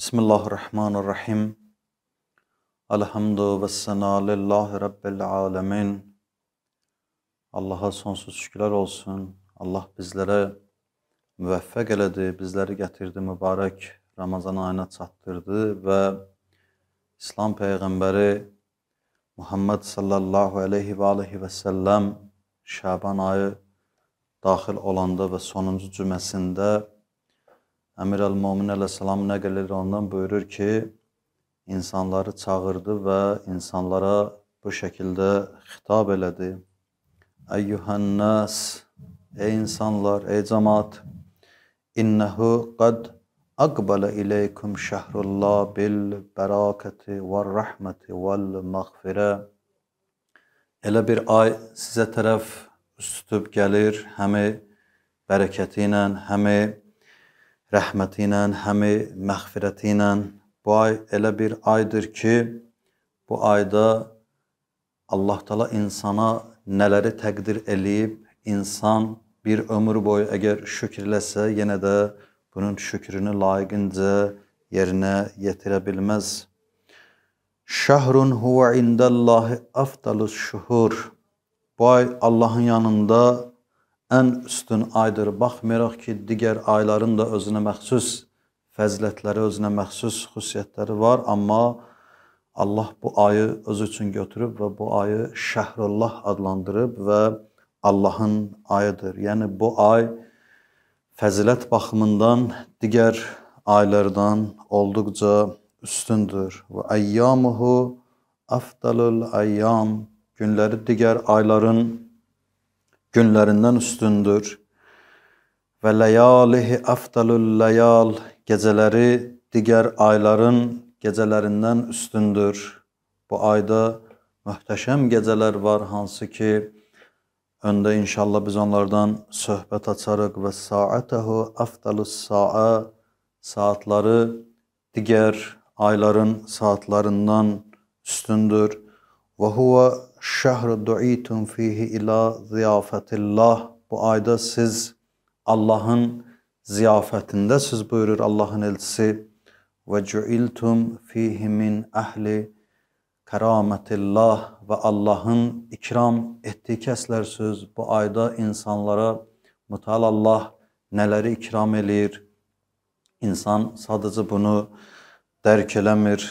Bismillahirrahmanirrahim. Elhamdü ve sena lillahi rabbil alemin. Allaha sonsuz şükürlər olsun. Allah bizlərə müvəffəq elədi, bizləri gətirdi mübarək Ramazan ayına çatdırdı və İslam peyğəmbəri Muhammed sallallahu alayhi və alihi və sallam Şaban ayı daxil olanda və sonuncu cüməsində Əmir Əl-Momin əleyhissalam nəql edir ondan buyurur ki, insanları çağırdı və insanlara bu şəkildə xitab elədi. Əyyuhənnas, ey insanlar, ey cəmaət, innehu qad aqbala ileykum şəhrullah bil bərakəti və rəhməti vəl məğfirə. Elə bir ay sizə tərəf üstüb gəlir, həmi bərəkəti ilə, həmi rəhməti ilə, həmi məğfirəti ilə bu ay elə bir aydır ki, bu ayda Allah təala insana nələri təqdir eləyib, insan bir ömür boyu əgər şükürləsə, yenə də bunun şükrünü layiqincə yerinə yetirə bilməz. Şəhrun huve indallahi afdalus şuhur. Bu ay Allahın yanında ən üstün aydır. Baxmayaraq ki, digər ayların da özünə məxsus fəzilətləri, özünə məxsus xüsusiyyətləri var, amma Allah bu ayı özü üçün götürüb və bu ayı Şəhrullah adlandırıb və Allahın ayıdır. Yəni bu ay fəzilət baxımından digər aylardan olduqca üstündür. Və ayyamuhu afdalul ayyam günləri digər ayların günlərindən üstündür. Və ləyalihi əfdalul ləyal gecələri digər ayların gecələrindən üstündür. Bu ayda möhtəşəm gecələr var hansı ki öndə inşallah biz onlardan söhbət açarıq və saatahu afdalus saa saatları digər ayların saatlarından üstündür. Və huwa şəhru duitun fihi ila ziyafətillah. Bu ayda siz Allahın ziyafətindəsiz buyurur Allahın elçisi və cuiltum fihi min ahli kerametillah və Allahın ikram etdiyi kəslər söz bu ayda insanlara mütal Allah nələri ikram eləyir. İnsan sadəcə bunu dərk eləmir.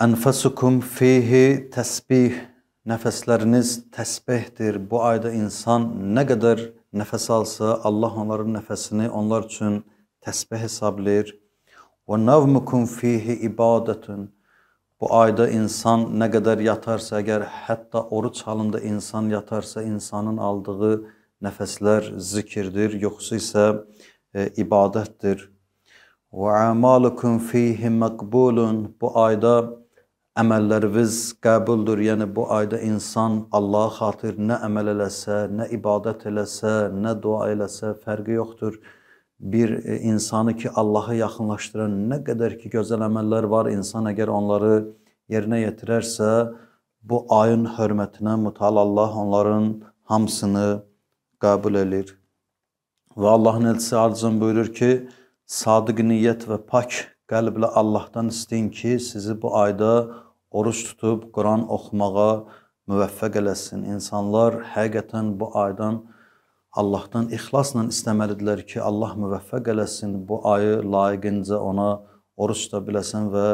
Enfusukum fihi tesbih Nəfəsləriniz təsbehdir. Bu ayda insan nə qədər nəfəs alsa, Allah onların nəfəsini onlar üçün təsbeh hesablayır. Və navmukum fihi ibadətun. Bu ayda insan nə qədər yatarsa, əgər hətta oruç halında insan yatarsa, insanın aldığı nəfəslər zikirdir, yoxsa isə e, ibadətdir. Və amalukum fihi maqbulun. Bu ayda əməlləriniz qəbuldür. Yəni bu ayda insan Allah xatir nə əməl eləsə, nə ibadət eləsə, nə dua eləsə fərqi yoxdur. Bir e, insanı ki Allah'a yaxınlaşdıran nə qədər ki gözəl əməllər var, insan əgər onları yerinə yetirərsə, bu ayın hörmətinə mutal Allah onların hamısını qəbul elir. Və Allahın elçisi arzun buyurur ki, sadiq niyyət və pak qəlblə Allahdan istəyin ki, sizi bu ayda oruç tutub Quran oxumağa müvəffəq eləsin. İnsanlar həqiqətən bu aydan Allahdan ixlasla istəməlidirlər ki, Allah müvəffəq eləsin bu ayı layiqincə ona oruç tuta biləsən və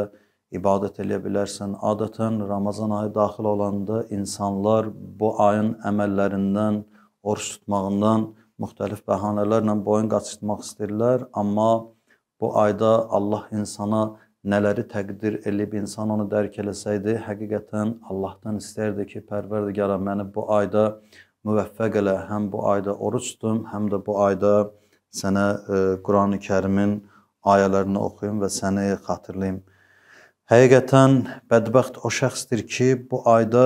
ibadət eləyə bilərsən. Adətən Ramazan ayı daxil olanda insanlar bu ayın əməllərindən, oruç tutmağından müxtəlif bəhanələrlə boyun qaçırtmaq istəyirlər, amma Bu ayda Allah insana nələri təqdir elib, insan onu dərk eləsəydi, həqiqətən Allahdan istərdi ki, Pərverdigara məni bu ayda müvəffəq elə, həm bu ayda oruç tutum, həm də bu ayda sənə e, Qurani-Kərimin ayələrini oxuyum və səni xatırlayım. Həqiqətən bədbəxt o şəxsdir ki, bu ayda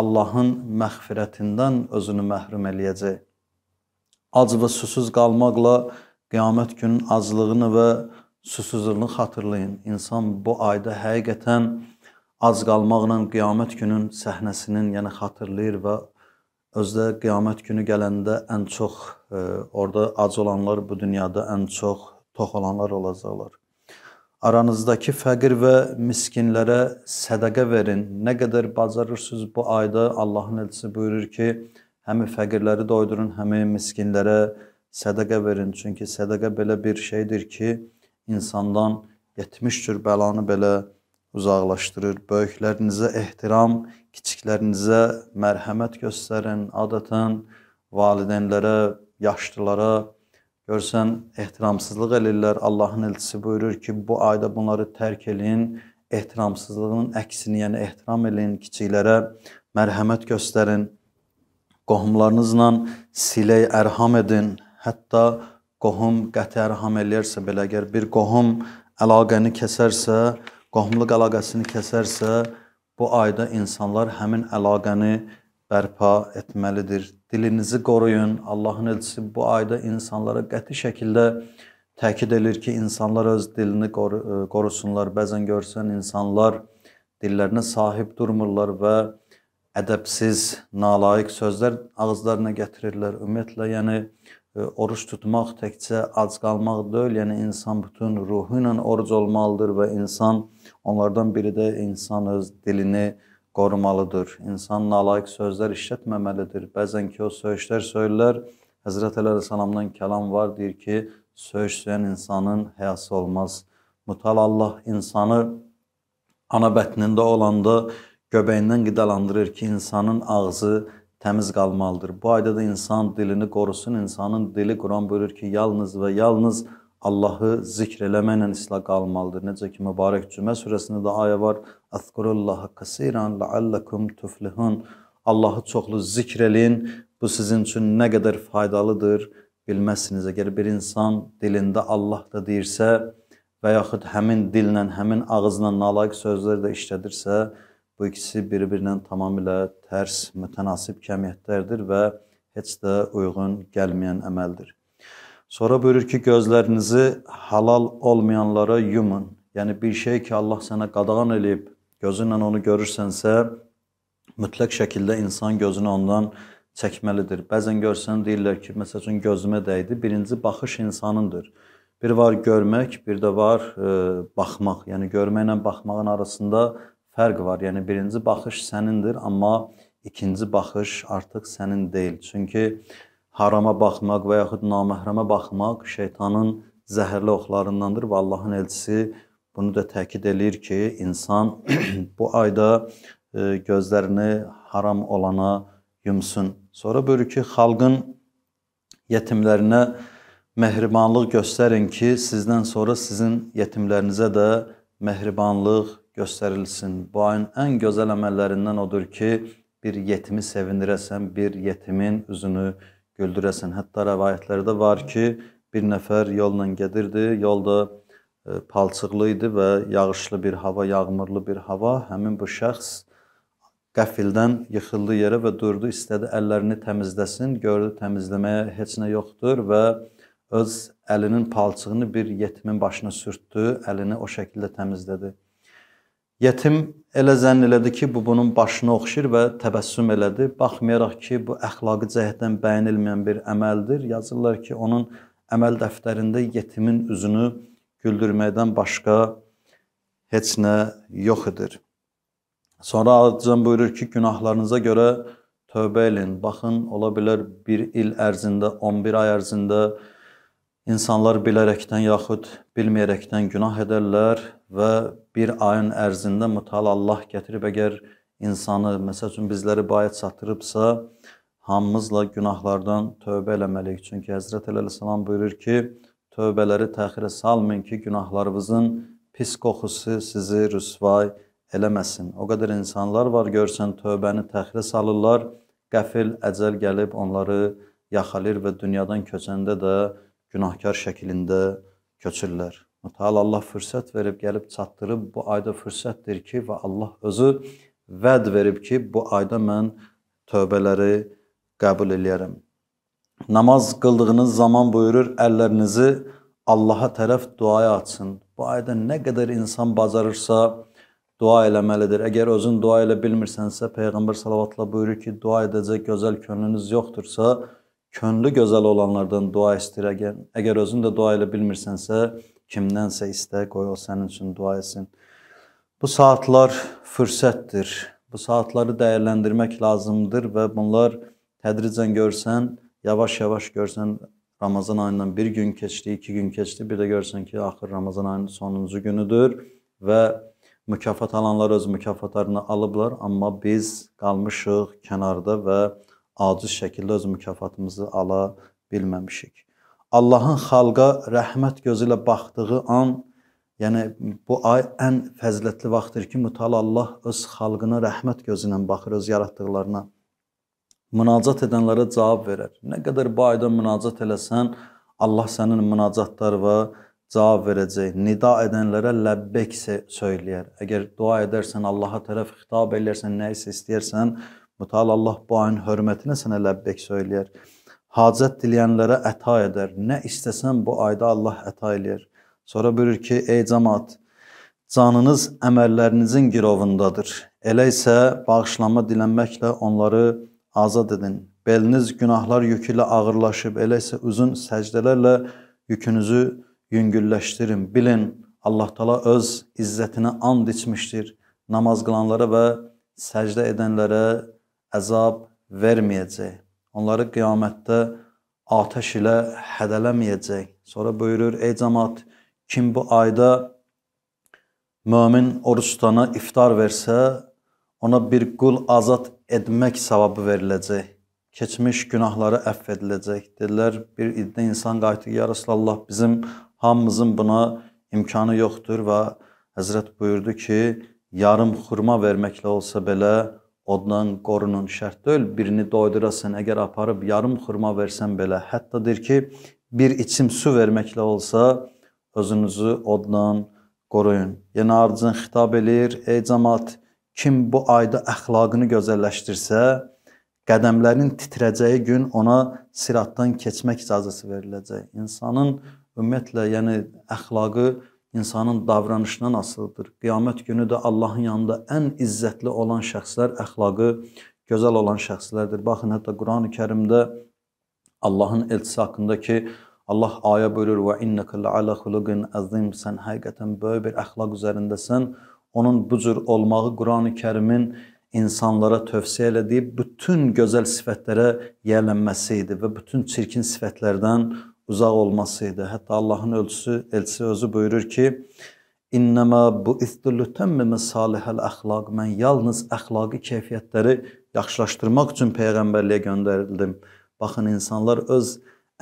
Allahın məğfirətindən özünü məhrum eləyəcək. Ac və susuz qalmaqla qiyamət günün aclığını və susuzluğunu xatırlayın. İnsan bu ayda həqiqətən ac qalmaqla qiyamət günün səhnəsinin, yəni xatırlayır və özdə qiyamət günü gələndə ən çox e, orada ac olanlar bu dünyada ən çox tox olanlar olacaqlar. Aranızdakı fəqir və miskinlərə sədaqə verin. Nə qədər bacarırsınız bu ayda Allahın elçisi buyurur ki, həmi fəqirləri doydurun, həmi miskinlərə sədaqə sədəqə verin. Çünki sədəqə belə bir şeydir ki, insandan 70 cür bəlanı belə uzaqlaşdırır. Böyüklərinizə ehtiram, kiçiklərinizə mərhəmət göstərin. Adətən valideynlərə, yaşlılara görsən ehtiramsızlıq elirlər. Allahın elçisi buyurur ki, bu ayda bunları tərk eləyin. Ehtiramsızlığın əksini, yəni ehtiram eləyin, kiçiklərə mərhəmət göstərin qohumlarınızla siləy ərham edin. Hətta qohum qətər ham eləyirsə belə əgər bir qohum əlaqəni kəsərsə, qohumluq əlaqəsini kəsərsə, bu ayda insanlar həmin əlaqəni bərpa etməlidir. Dilinizi qoruyun. Allahın elçisi bu ayda insanlara qəti şəkildə təkid edir ki, insanlar öz dilini qoru e, qorusunlar. Bəzən görsən insanlar dillərinə sahib durmurlar və ədəbsiz, nalayiq sözlər ağızlarına gətirirlər. Ümumiyyətlə, yəni oruç tutmaq təkcə ac qalmaq deyil, yəni insan bütün ruhu ilə oruc olmalıdır və insan onlardan biri də insan öz dilini qorumalıdır. İnsan nalayiq sözlər işlətməməlidir. Bəzən ki o söyüşlər söylər, Həzrət Əli (s)-dan kəlam var, deyir ki, söyüş söyən insanın həyası olmaz. Mutal Allah insanı ana bətnində olanda göbəyindən qidalandırır ki, insanın ağzı təmiz qalmalıdır. Bu ayda da insan dilini qorusun. İnsanın dili Quran buyurur ki, yalnız və yalnız Allahı zikr eləməklə islah qalmalıdır. Necə ki mübarək Cümə surəsində də ayə var. Azkurullaha kaseeran la'allakum tuflihun. Allahı çoxlu zikr eləyin. Bu sizin üçün nə qədər faydalıdır bilməzsiniz. Əgər bir insan dilində Allah da deyirsə və yaxud həmin dillə, həmin ağızla nalayiq sözlər də işlədirsə, Bu ikisi bir-birindən tamamilə tərs, mütənasib kəmiyyətlərdir və heç də uyğun gəlməyən əməldir. Sonra buyurur ki, gözlərinizi halal olmayanlara yumun. Yəni bir şey ki, Allah sənə qadağan eləyib, gözünlə onu görürsənsə, mütləq şəkildə insan gözünü ondan çəkməlidir. Bəzən görsən deyirlər ki, məsəl üçün gözümə dəydi. Birinci baxış insanındır. Bir var görmək, bir də var e, baxmaq. Yəni görməklə baxmağın arasında fərq var. Yəni birinci baxış sənindir, amma ikinci baxış artıq sənin deyil. Çünki harama baxmaq və yaxud naməhrəmə baxmaq şeytanın zəhərli oxlarındandır və Allahın elçisi bunu da təkid eləyir ki, insan bu ayda e, gözlərini haram olana yumsun. Sonra buyurur ki, xalqın yetimlərinə mehribanlıq göstərin ki, sizdən sonra sizin yetimlərinizə də mehribanlıq göstərilsin. Bu ayın ən gözəl əməllərindən odur ki, bir yetimi sevindirəsən, bir yetimin üzünü güldürəsən. Hətta rəvayətlərdə var ki, bir nəfər yolla gedirdi, yolda e, palçıqlı idi və yağışlı bir hava, yağmurlu bir hava. Həmin bu şəxs qəfildən yıxıldı yerə və durdu, istədi əllərini təmizləsin. Gördü təmizləməyə heç nə yoxdur və öz əlinin palçığını bir yetimin başına sürtdü, əlini o şəkildə təmizlədi. Yetim elə zənn elədi ki, bu bunun başını oxşir və təbəssüm elədi. Baxmayaraq ki, bu əxlaqi cəhətdən bəyənilməyən bir əməldir. Yazırlar ki, onun əməl dəftərində yetimin üzünü güldürməkdən başqa heç nə yox idi. Sonra Azəm buyurur ki, günahlarınıza görə tövbə elin. Baxın, ola bilər 1 il ərzində, 11 ay ərzində insanlar bilərəkdən yaxud bilməyərəkdən günah edərlər və bir ayın ərzində mütəala Allah gətirib əgər insanı, məsəl üçün bizləri bu ayə çatdırıbsa, hamımızla günahlardan tövbə eləməliyik. Çünki Həzrət Əleyhissalam buyurur ki, tövbələri təxirə salmayın ki, günahlarınızın pis qoxusu sizi rüsvay eləməsin. O qədər insanlar var, görsən tövbəni təxirə salırlar, qəfil əcəl gəlib onları yaxalayır və dünyadan köçəndə də günahkar şəklində köçürlər. Mütəal Allah fürsət verib, gəlib çatdırıb. Bu ayda fürsətdir ki, və Allah özü vəd verib ki, bu ayda mən tövbələri qəbul eləyərəm. Namaz qıldığınız zaman buyurur, əllərinizi Allaha tərəf duaya açın. Bu ayda nə qədər insan bacarırsa dua eləməlidir. Əgər özün dua elə bilmirsənsə, peyğəmbər sallallahu buyurur ki, dua edəcək gözəl könlünüz yoxdursa, könlü gözəl olanlardan dua istəyir. Əgər, əgər özün də dua elə bilmirsənsə, Kimdənsə istə, qoy o sənin üçün dua etsin. Bu saatlar fürsətdir. Bu saatları dəyərləndirmək lazımdır və bunlar tədricən görsən, yavaş-yavaş görsən Ramazan ayından bir gün keçdi, iki gün keçdi, bir də görsən ki, axır Ramazan ayının sonuncu günüdür və mükafat alanlar öz mükafatlarını alıblar, amma biz qalmışıq kənarda və aciz şəkildə öz mükafatımızı ala bilməmişik. Allahın xalqa rəhmət gözü ilə baxdığı an, yəni bu ay ən fəzilətli vaxtdır ki, mütəala Allah öz xalqına rəhmət gözü ilə baxır, öz yaratdıqlarına. Münacat edənlərə cavab verər. Nə qədər bu ayda münacat eləsən, Allah sənin münacatlar və cavab verəcək. Nida edənlərə ləbbək söyləyər. Əgər dua edərsən, Allaha tərəf xitab eləyirsən, nə isə istəyirsən, mütəala Allah bu ayın hörmətinə sənə ləbbək söyləyər hacət diləyənlərə əta edər. Nə istəsən bu ayda Allah əta eləyər. Sonra buyurur ki, ey cəmaət, canınız əməllərinizin girovundadır. Elə isə bağışlanma dilənməklə onları azad edin. Beliniz günahlar yükü ilə ağırlaşıb, elə isə uzun səcdələrlə yükünüzü yüngülləşdirin. Bilin, Allah Taala öz izzətinə and içmişdir. Namaz qılanlara və səcdə edənlərə əzab verməyəcək. Onları qiyamətdə atəş ilə hədələməyəcək. Sonra buyurur: "Ey cemaat, kim bu ayda mömin oruç tutana iftar versə, ona bir qul azad etmək savabı veriləcək. Keçmiş günahları əff ediləcək." Dedilər, bir iddə insan qayıtdı ki, "Ya Rasulullah, bizim hamımızın buna imkanı yoxdur" və Həzrət buyurdu ki, yarım xurma verməklə olsa belə oddan qorunun şərt deyil. Birini doydurasan, əgər aparıb yarım xurma versən belə, hətta deyir ki, bir içim su verməklə olsa özünüzü oddan qoruyun. Yenə yəni ardından xitab eləyir: "Ey cəmaət, kim bu ayda əxlaqını gözəlləşdirsə, qədəmlərinin titrəcəyi gün ona siratdan keçmək icazəsi veriləcək." İnsanın ümumiyyətlə, yəni əxlaqı insanın davranışından asılıdır. Qiyamət günü də Allahın yanında ən izzətli olan şəxslər əxlaqı gözəl olan şəxslərdir. Baxın, hətta Qurani-Kərimdə Allahın elçisi haqqındakı Allah ayə buyurur: "Və innaka la'ala xuluqin azim." Sən həqiqətən böyük bir əxlaq üzərindəsən. Onun bu cür olmağı Qurani-Kərimin insanlara tövsiyə elədiyi bütün gözəl sifətlərə yiyələnməsi idi və bütün çirkin sifətlərdən uzaq olmasıydı. Hətta Allahın ölçüsü, elçisi özü buyurur ki: "İnnemâ bu istulutemme salihel ahlak." Mən yalnız əxlaqi keyfiyyətləri yaxşılaşdırmaq üçün peyğəmbərliyə göndərildim. Baxın insanlar öz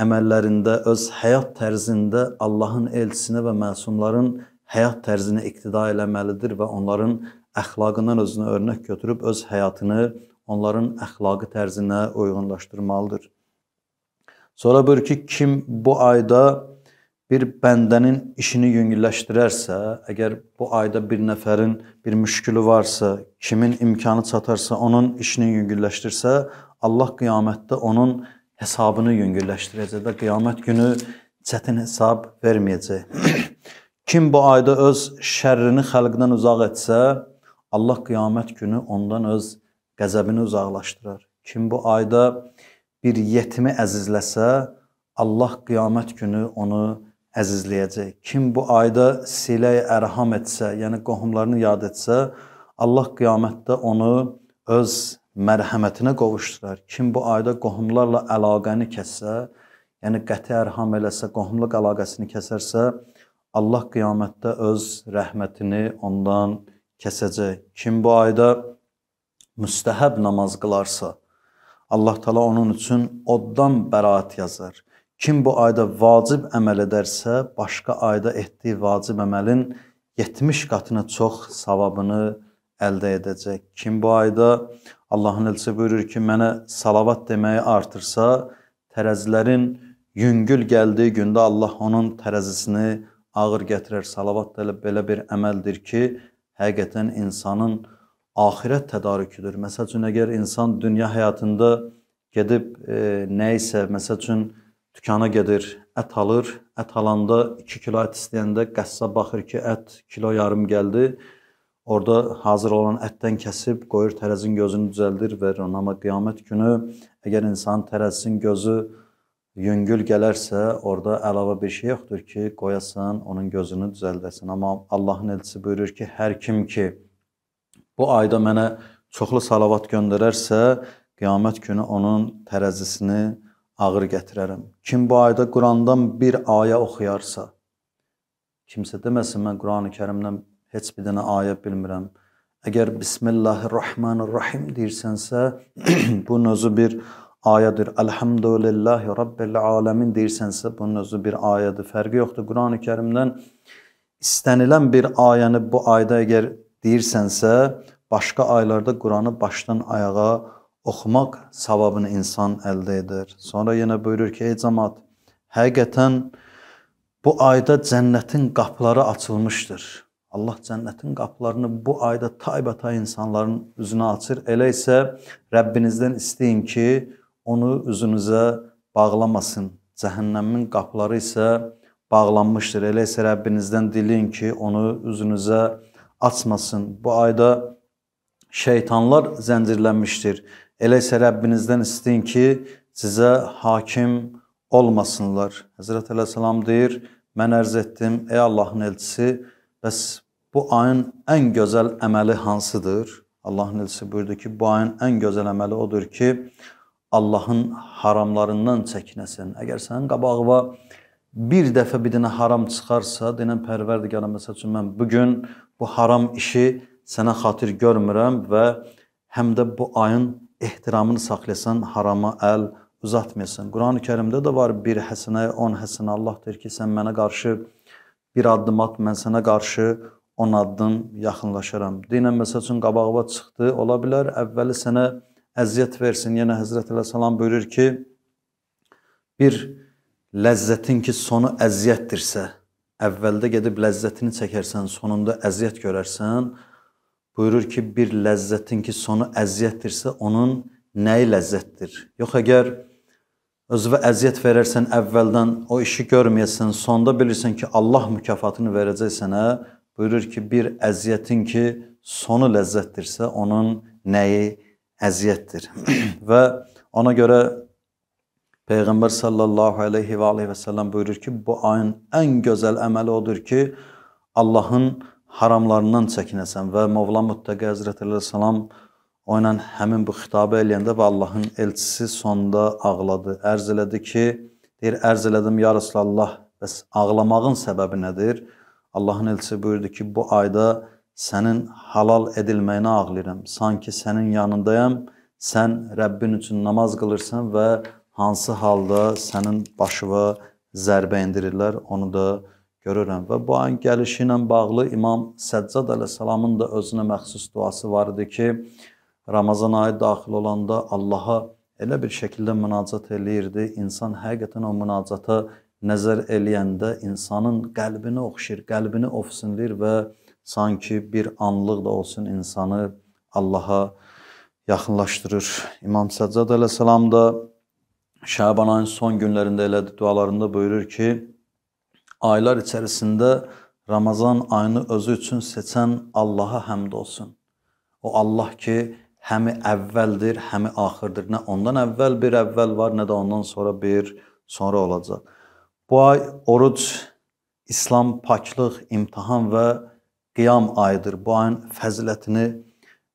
əməllərində, öz həyat tərzində Allahın elçisinə və məsumların həyat tərzinə iqtida eləməlidir və onların əxlaqından özünə örnək götürüb öz həyatını onların əxlaqi tərzinə uyğunlaşdırmalıdır. Sonra buyur ki, kim bu ayda bir bəndənin işini yüngülləşdirərsə, əgər bu ayda bir nəfərin bir müşkülü varsa, kimin imkanı çatarsa, onun işini yüngülləşdirsə, Allah qiyamətdə onun hesabını yüngülləşdirəcək və qiyamət günü çətin hesab verməyəcək. kim bu ayda öz şərrini xalqdan uzaq etsə, Allah qiyamət günü ondan öz qəzəbini uzaqlaşdırar. Kim bu ayda bir yetimi əzizləsə, Allah qiyamət günü onu əzizləyəcək. Kim bu ayda siləy ərham etsə, yəni qohumlarını yad etsə, Allah qiyamətdə onu öz mərhəmətinə qovuşdurar. Kim bu ayda qohumlarla əlaqəni kəssə, yəni qəti ərham eləsə, qohumluq əlaqəsini kəsərsə, Allah qiyamətdə öz rəhmətini ondan kəsəcək. Kim bu ayda müstəhəb namaz qılarsa, Allah təala onun üçün oddan bəraət yazır. Kim bu ayda vacib əməl edərsə, başqa ayda etdiyi vacib əməlin 70 qatına çox savabını əldə edəcək. Kim bu ayda Allahın elçisi buyurur ki, mənə salavat deməyi artırsa, tərəzilərin yüngül gəldiyi gündə Allah onun tərəzisini ağır gətirər. Salavat da belə bir əməldir ki, həqiqətən insanın axirət tədarüküdür. Məsəl üçün əgər insan dünya həyatında gedib e, nə isə, məsəl üçün dükana gedir, ət alır, ət alanda 2 kilo ət istəyəndə qəssab baxır ki, ət kilo yarım gəldi. Orda hazır olan ətdən kəsib qoyur tərəzin gözünü düzəldir və amma qiyamət günü əgər insanın tərəzin gözü yüngül gələrsə, orada əlavə bir şey yoxdur ki, qoyasan onun gözünü düzəldəsən. Amma Allahın elçisi buyurur ki, hər kim ki bu ayda mənə çoxlu salavat göndərərsə, qiyamət günü onun tərəzisini ağır gətirərəm. Kim bu ayda Qurandan bir ayə oxuyarsa, kimsə deməsin mən Qurani-Kərimdən heç bir dənə ayə bilmirəm. Əgər Bismillahir-Rahmanir-Rahim deyirsənsə, bunun özü bir ayədir. Elhamdülillahi Rabbil alamin deyirsənsə, bunun özü bir ayədir. Fərqi yoxdur Qurani-Kərimdən istənilən bir ayəni bu ayda əgər deyirsənsə, başqa aylarda Quranı başdan ayağa oxumaq savabını insan əldə edir. Sonra yenə buyurur ki, ey cəmaət, həqiqətən bu ayda cənnətin qapıları açılmışdır. Allah cənnətin qapılarını bu ayda taybatay insanların üzünə açır. Elə isə Rəbbinizdən istəyin ki, onu üzünüzə bağlamasın. Cəhənnəmin qapıları isə bağlanmışdır. Elə isə Rəbbinizdən diləyin ki, onu üzünüzə bağlamasın açmasın. Bu ayda şeytanlar zəncirlənmişdir. Elə isə Rəbbinizdən istəyin ki, sizə hakim olmasınlar. Həzrət Əleyhissalam deyir: "Mən ərz etdim, ey Allahın elçisi, bəs bu ayın ən gözəl əməli hansıdır?" Allahın elçisi buyurdu ki, bu ayın ən gözəl əməli odur ki, Allahın haramlarından çəkinəsən. Əgər sənin qabağına bir dəfə bir dənə haram çıxarsa, deyən Pərverdigara məsəl üçün mən bu gün bu haram işi sənə xatir görmürəm və həm də bu ayın ehtiramını saxlasan, harama əl uzatmayasan. Qurani-Kərimdə də var bir həsənə 10 həsənə Allah deyir ki, sən mənə qarşı bir addım at, mən sənə qarşı 10 addım yaxınlaşaram. Deyən məsəl üçün qabağıva çıxdı, ola bilər əvvəli sənə əziyyət versin. Yenə Həzrət Əli salam buyurur ki, bir ləzzətin ki, sonu əziyyətdirsə, əvvəldə gedib ləzzətini çəkərsən, sonunda əziyyət görərsən, buyurur ki, bir ləzzətin ki, sonu əziyyətdirsə, onun nəyi ləzzətdir? Yox əgər özünə əziyyət verərsən əvvəldən, o işi görməyəsən, sonda bilirsən ki, Allah mükafatını verəcək sənə, buyurur ki, bir əziyyətin ki, sonu ləzzətdirsə, onun nəyi əziyyətdir. Və ona görə Peyğəmbər sallallahu əleyhi və alihi və səlləm buyurur ki, bu ayın ən gözəl əməli odur ki, Allahın haramlarından çəkinəsən və Mövla Muttəqi Həzrət əleyhissalam o ilə həmin bu xitabı eləyəndə və Allahın elçisi sonda ağladı. Ərz elədi ki, deyir, ərz elədim ya Rasulullah, bəs ağlamağın səbəbi nədir? Allahın elçisi buyurdu ki, bu ayda sənin halal edilməyinə ağlayıram. Sanki sənin yanındayam, sən Rəbbin üçün namaz qılırsan və hansı halda sənin başına zərbə endirirlər, onu da görürəm. Və bu ayın gəlişi ilə bağlı İmam Səccad əleyhissalamın da özünə məxsus duası var idi ki, Ramazan ayı daxil olanda Allaha elə bir şəkildə münacat eləyirdi. İnsan həqiqətən o münacata nəzər eləyəndə insanın qəlbini oxşir, qəlbini ofsunlir və sanki bir anlıq da olsun insanı Allaha yaxınlaşdırır. İmam Səccad əleyhissalam da Şaban ayın son günlərində elədi dualarında buyurur ki, aylar içərisində Ramazan ayını özü üçün seçən Allaha həmd olsun. O Allah ki, həmi əvvəldir, həmi axırdır. Nə ondan əvvəl bir əvvəl var, nə də ondan sonra bir sonra olacaq. Bu ay oruc, İslam, paklıq, imtahan və qiyam ayıdır. Bu ayın fəzilətini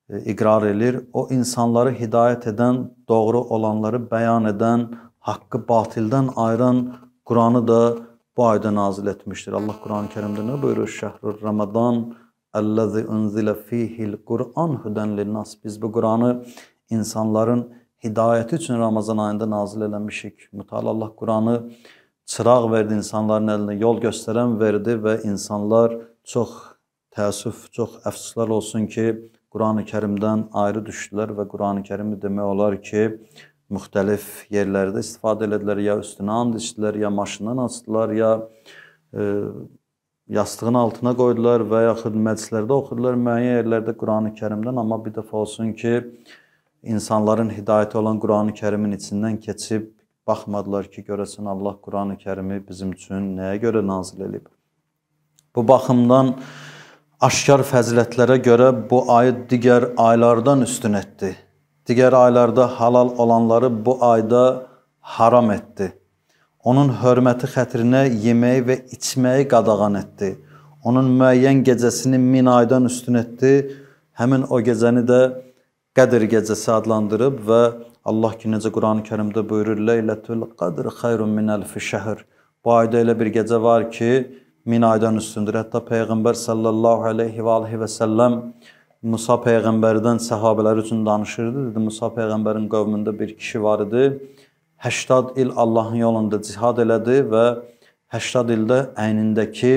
E, iqrar elir. O insanları hidayət edən, doğru olanları bəyan edən, haqqı batildən ayıran Quranı da bu ayda nazil etmişdir. Allah Quran-ı Kerimdə nə buyurur? Şəhrur Ramazan Əlləzi unzilə fihil Quran hüdən linnas. Biz bu Quranı insanların hidayəti üçün Ramazan ayında nazil eləmişik. Mütəala Allah Quranı çıraq verdi insanların əlinə, yol göstərən verdi və insanlar çox təəssüf, çox əfsuslar olsun ki, Qurani Kərimdən ayrı düşdülər və Qurani Kərimi demək olar ki, müxtəlif yerlərdə istifadə elədilər, ya üstünə and içdilər, ya maşından açdılar, ya e, yastığın altına qoydular və yaxud məclislərdə oxudular müəyyən yerlərdə Qurani Kərimdən, amma bir dəfə olsun ki, insanların hidayəti olan Qurani Kərimin içindən keçib baxmadılar ki, görəsən Allah Qurani Kərimi bizim üçün nəyə görə nazil elib. Bu baxımdan e, aşkar fəzilətlərə görə bu ay digər aylardan üstün etdi. Digər aylarda halal olanları bu ayda haram etdi. Onun hörməti xətrinə yeməyi və içməyi qadağan etdi. Onun müəyyən gecəsini min aydan üstün etdi. Həmin o gecəni də Qədir gecəsi adlandırıb və Allah ki necə Qurani Kərimdə buyurur: "Leyletul Qadr xeyrun min alf şəhr." Bu ayda elə bir gecə var ki, min aydan üstündür. Hətta Peyğəmbər sallallahu aleyhi və aleyhi və səlləm Musa Peyğəmbərdən səhabələr üçün danışırdı. Dedi, Musa Peyğəmbərin qövmündə bir kişi var idi. 80 il Allahın yolunda cihad elədi və 80 ildə əynindəki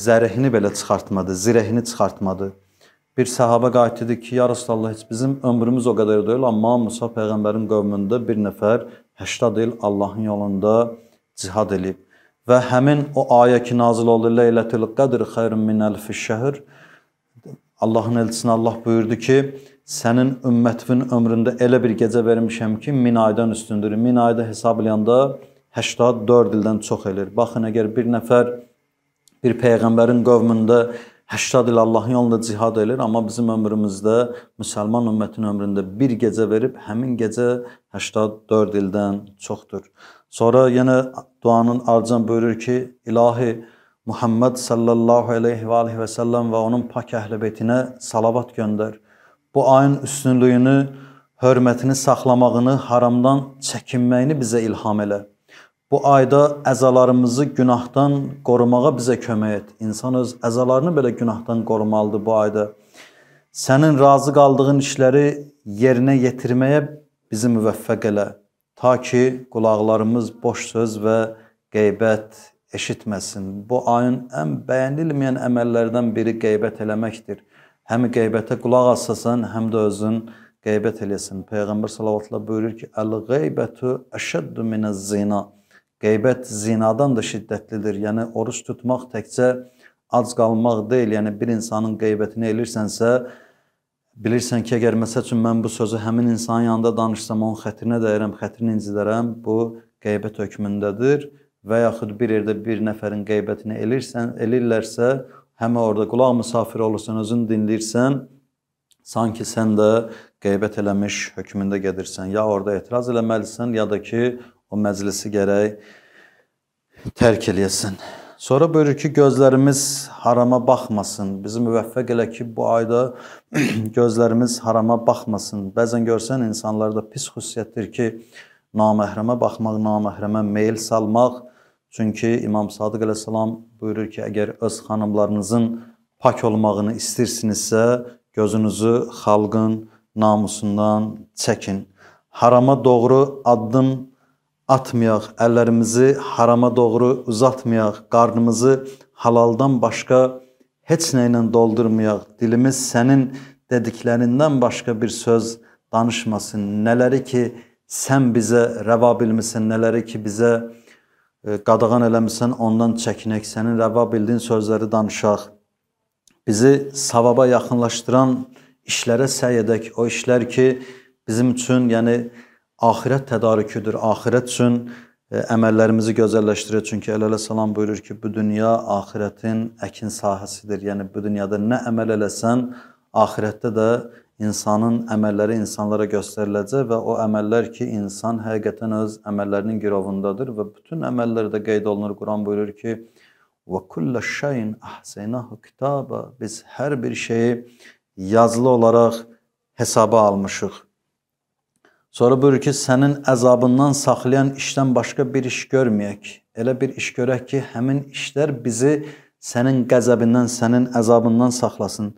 zərəhini belə çıxartmadı, zirəhini çıxartmadı. Bir səhabə qayıt dedi ki, ya Rasulallah, heç bizim ömrümüz o qədər deyil, amma Musa Peyğəmbərin qövmündə bir nəfər 80 il Allahın yolunda cihad eləyib və həmin o ayə ki nazil oldu Leylətul Qədr xeyrun min elfi şəhr Allahın elçisinə Allah buyurdu ki, sənin ümmətvin ömründə elə bir gecə vermişəm ki, 1000 aydan üstündür. 1000 ayda hesablayanda 84 ildən çox eləyir. Baxın, əgər bir nəfər bir peyğəmbərin qövmündə 80 il Allahın yolunda cihad edir, amma bizim ömrümüzdə müsəlman ümmətinin ömründə bir gecə verib, həmin gecə 84 ildən çoxdur. Sonra yenə duanın ardınca buyurur ki, İlahi Muhammed sallallahu aleyhi ve aleyhi ve sellem ve onun pak əhl-i beytinə salavat göndər. Bu ayın üstünlüyünü, hörmətini saxlamağını, haramdan çəkinməyini bizə ilham elə. Bu ayda əzalarımızı günahdan qorumağa bizə kömək et. İnsan öz əzalarını belə günahdan qorumalıdır bu ayda. Sənin razı qaldığın işləri yerinə yetirməyə bizi müvəffəq elə. Ta ki qulaqlarımız boş söz və qeybət eşitməsin. Bu ayın ən bəyənilməyən əməllərdən biri qeybət eləməkdir. Həm qeybətə qulaq asasan, həm də özün qeybət eləsin. Peyğəmbər sallallahu buyurur ki: "Əl-qeybətu əşəddu minəz-zina." Qeybət zinadan da şiddətlidir. Yəni oruç tutmaq təkcə ac qalmaq deyil, yəni bir insanın qeybətini eləyirsənsə, Bilirsən ki, əgər məsəl üçün mən bu sözü həmin insanın yanında danışsam, onun xətrinə dəyirəm, xətrini incidərəm, bu qeybət hökmündədir və yaxud bir yerdə bir nəfərin qeybətini elirsən, elirlərsə, həm orada qulaq misafir olursan, özün dinləyirsən, sanki sən də qeybət eləmiş hökmündə gedirsən. Ya orada etiraz eləməlisən, ya da ki, o məclisi gərək tərk eləyəsən. Sonra buyurur ki, gözlərimiz harama baxmasın. Bizi müvəffəq elə ki, bu ayda gözlərimiz harama baxmasın. Bəzən görsən insanlarda pis xüsusiyyətdir ki, naməhrəmə baxmaq, naməhrəmə meyl salmaq. Çünki İmam Sadıq əleyhissalam buyurur ki, əgər öz xanımlarınızın pak olmağını istəyirsinizsə, gözünüzü xalqın namusundan çəkin. Harama doğru addım atmayaq, əllərimizi harama doğru uzatmayaq, qarnımızı halaldan başqa heç nə ilə doldurmayaq. Dilimiz sənin dediklərindən başqa bir söz danışmasın. Nələri ki sən bizə rəva bilmisən, nələri ki bizə e, qadağan eləmisən, ondan çəkinək, sənin rəva bildiyin sözləri danışaq. Bizi savaba yaxınlaşdıran işlərə səy edək. O işlər ki bizim üçün, yəni axirət tədarüküdür. Axirət üçün ə, e, əməllərimizi gözəlləşdirir. Çünki Əl-Ələ salam buyurur ki, bu dünya axirətin əkin sahəsidir. Yəni bu dünyada nə əməl eləsən, axirətdə də insanın əməlləri insanlara göstəriləcək və o əməllər ki, insan həqiqətən öz əməllərinin girovundadır və bütün əməllər də qeyd olunur. Quran buyurur ki, və kullu şeyin ahsaynahu kitaba. Biz hər bir şeyi yazılı olaraq hesaba almışıq. Sonra buyurur ki, sənin əzabından saxlayan işdən başqa bir iş görməyək. Elə bir iş görək ki, həmin işlər bizi sənin qəzəbindən, sənin əzabından saxlasın.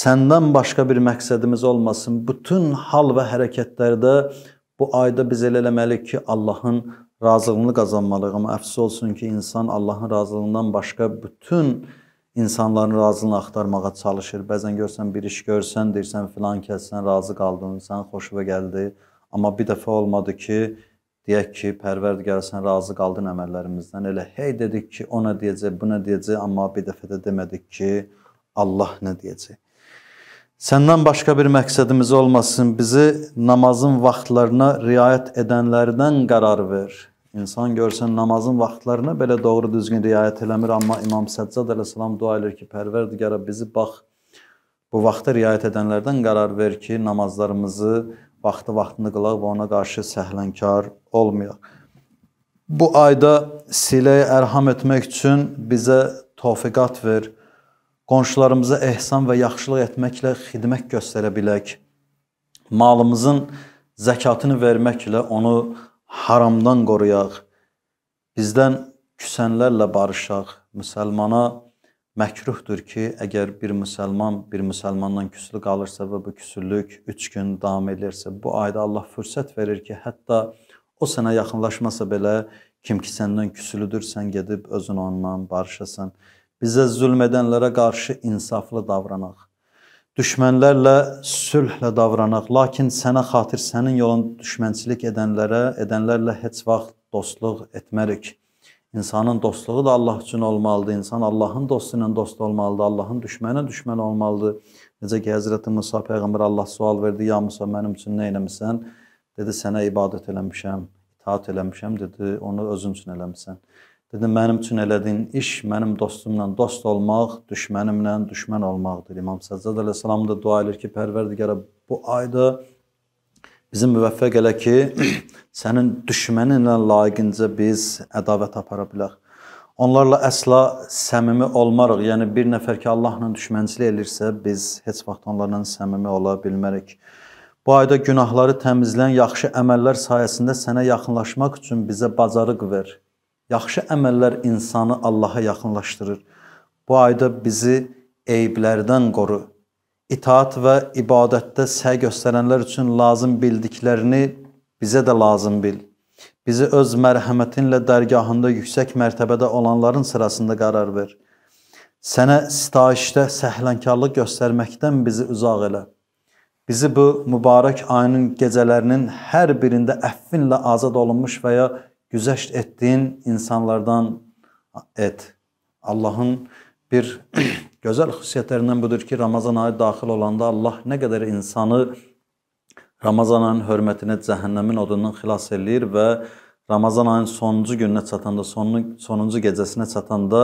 Səndən başqa bir məqsədimiz olmasın. Bütün hal və hərəkətlərdə bu ayda biz elə eləməliyik ki, Allahın razılığını qazanmalıyıq. Amma əfsus olsun ki, insan Allahın razılığından başqa bütün insanların razılığını axtarmağa çalışır. Bəzən görsən bir iş görsən, deyirsən filan kəssən razı qaldın, sən xoşuna gəldi. Amma bir dəfə olmadı ki, deyək ki, Pərverdigar sən razı qaldın əməllərimizdən. Elə hey dedik ki, o nə deyəcək, bu nə deyəcək, amma bir dəfə də demədik ki, Allah nə deyəcək. Səndən başqa bir məqsədimiz olmasın. Bizi namazın vaxtlarına riayət edənlərdən qərar ver. İnsan görsən namazın vaxtlarına belə doğru düzgün riayət eləmir, amma İmam Səccad əleyhissalam dua edir ki, Pərverdigara bizi bax bu vaxta riayət edənlərdən qərar ver ki, namazlarımızı vaxtı-vaxtında qılaq və ona qarşı səhlənkar olmayaq. Bu ayda siləyə ərham etmək üçün bizə tofiqat ver. Qonşularımıza ehsan və yaxşılıq etməklə xidmət göstərə bilək. Malımızın zəkatını verməklə onu haramdan qoruyaq. Bizdən küsənlərlə barışaq. Müsəlmana məkruhdur ki, əgər bir müsəlman bir müsəlmandan küsülü qalırsa və bu küsüllük 3 gün davam edirsə, bu ayda Allah fürsət verir ki, hətta o sənə yaxınlaşmasa belə kim ki səndən küsülüdür, sən gedib özün onunla barışasan. Bizə zülm edənlərə qarşı insaflı davranaq. Düşmənlərlə sülhlə davranaq, lakin sənə xatir sənin yolun düşmənçilik edənlərə, edənlərlə heç vaxt dostluq etmərik. İnsanın dostluğu da Allah üçün olmalıdır. İnsan Allahın dostu ilə dost olmalıdır. Allahın düşməni düşmən olmalıdır. Necə ki Həzrəti Musa peyğəmbər Allah sual verdi: "Ya Musa, mənim üçün nə eləmisən?" Dedi: "Sənə ibadət eləmişəm, itaat eləmişəm." dedi. "Onu özün üçün eləmisən." Dedi: "Mənim üçün elədiyin iş mənim dostumla dost olmaq, düşmənimlə düşmən olmaqdır." İmam Səccad əleyhissalam da dua edir ki, Pərverdigara bu ayda bizi müvəffəq elə ki, sənin düşməninlə layiqincə biz ədavət apara bilək. Onlarla əsla səmimi olmarıq. Yəni bir nəfər ki Allahla düşmənçilik elirsə, biz heç vaxt onlarla səmimi ola bilmərik. Bu ayda günahları təmizlən yaxşı əməllər sayəsində sənə yaxınlaşmaq üçün bizə bacarıq ver. Yaxşı əməllər insanı Allaha yaxınlaşdırır. Bu ayda bizi eyblərdən qoru. İtaat və ibadətdə səy göstərənlər üçün lazım bildiklərini bizə də lazım bil. Bizi öz mərhəmətinlə dərgahında yüksək mərtəbədə olanların sırasında qərar ver. Sənə sitayişdə səhlənkarlıq göstərməkdən bizi uzaq elə. Bizi bu mübarək ayının gecələrinin hər birində əfvinlə azad olunmuş və ya güzəşt etdiyin insanlardan et. Allahın bir gözəl xüsusiyyətlərindən budur ki, Ramazan ayı daxil olanda Allah nə qədər insanı Ramazan ayının hörmətinə cəhənnəmin odundan xilas eləyir və Ramazan ayının sonuncu gününə çatanda, sonuncu, sonuncu gecəsinə çatanda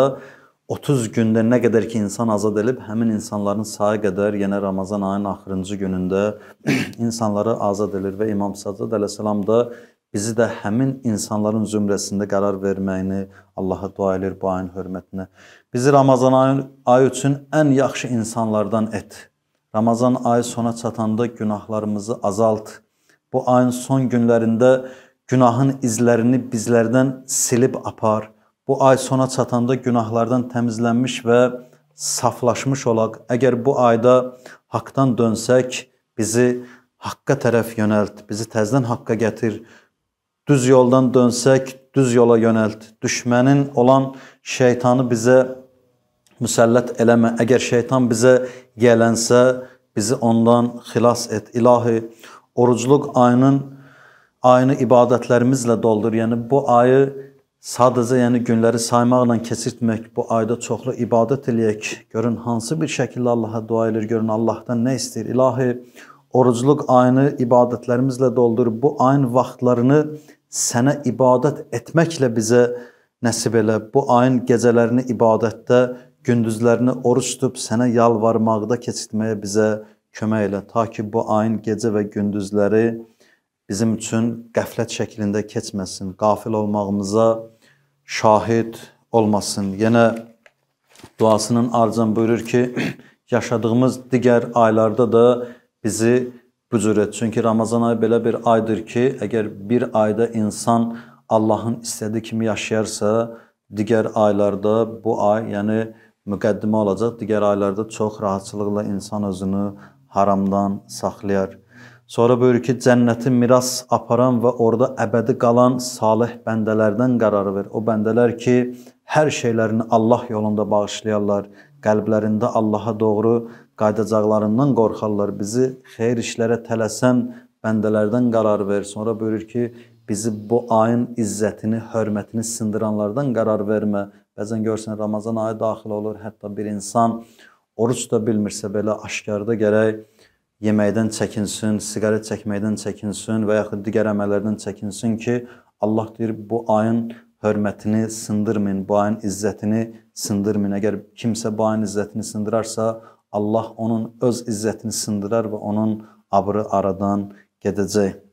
30 gündə nə qədər ki insan azad edilib, həmin insanların sayı qədər yenə Ramazan ayının axırıncı günündə insanları azad edir və İmam Səcad əleyhissalam da bizi də həmin insanların zümrəsində qərar verməyini Allaha dua edir bu ayın hörmətinə. Bizi Ramazan ayı üçün ən yaxşı insanlardan et. Ramazan ayı sona çatanda günahlarımızı azalt. Bu ayın son günlərində günahın izlərini bizlərdən silib apar. Bu ay sona çatanda günahlardan təmizlənmiş və saflaşmış olaq. Əgər bu ayda haqqdan dönsək, bizi haqqa tərəf yönəlt, bizi təzdən haqqa gətir. Düz yoldan dönsək, düz yola yönəlt. Düşmənin olan şeytanı bizə müsəllət eləmə. Əgər şeytan bizə gələnsə, bizi ondan xilas et. İlahi, orucluq ayının ayını ibadətlərimizlə doldur. Yəni bu ayı sadəcə yəni günləri saymaqla keçirtmək, bu ayda çoxlu ibadət eləyək. Görün hansı bir şəkildə Allah'a dua edir, görün Allahdan nə istəyir. İlahi, orucluq ayını ibadətlərimizlə doldur. Bu ayın vaxtlarını sənə ibadət etməklə bizə nəsib elə. Bu ayın gecələrini ibadətdə gündüzlərini oruç tutub sənə yalvarmaqda keçirtməyə bizə kömək elə. Ta ki bu ayın gecə və gündüzləri bizim üçün qəflət şəklində keçməsin, qafil olmağımıza şahid olmasın. Yenə duasının ardından buyurur ki, yaşadığımız digər aylarda da bizi bücür et. Çünki Ramazan ayı belə bir aydır ki, əgər bir ayda insan Allahın istədiyi kimi yaşayarsa, digər aylarda bu ay, yəni müqəddimə olacaq. Digər aylarda çox rahatçılıqla insan özünü haramdan saxlayar. Sonra buyurur ki, cənnəti miras aparan və orada əbədi qalan salih bəndələrdən qərarı ver. O bəndələr ki, hər şeylərini Allah yolunda bağışlayarlar, qəlblərində Allaha doğru qayıdacaqlarından qorxarlar. Bizi xeyir işlərə tələsən bəndələrdən qərar ver. Sonra buyurur ki, bizi bu ayın izzətini, hörmətini sındıranlardan qərar vermə. Bəzən görsən Ramazan ayı daxil olur, hətta bir insan oruc da bilmirsə belə aşkarda gərək yeməkdən çəkinsin, siqaret çəkməkdən çəkinsin və yaxud digər əməllərdən çəkinsin ki, Allah deyir bu ayın hörmətini sındırmayın, bu ayın izzətini sındırmayın. Əgər kimsə bu ayın izzətini sındırarsa, Allah onun öz izzətini sındırar və onun abrı aradan gedəcək.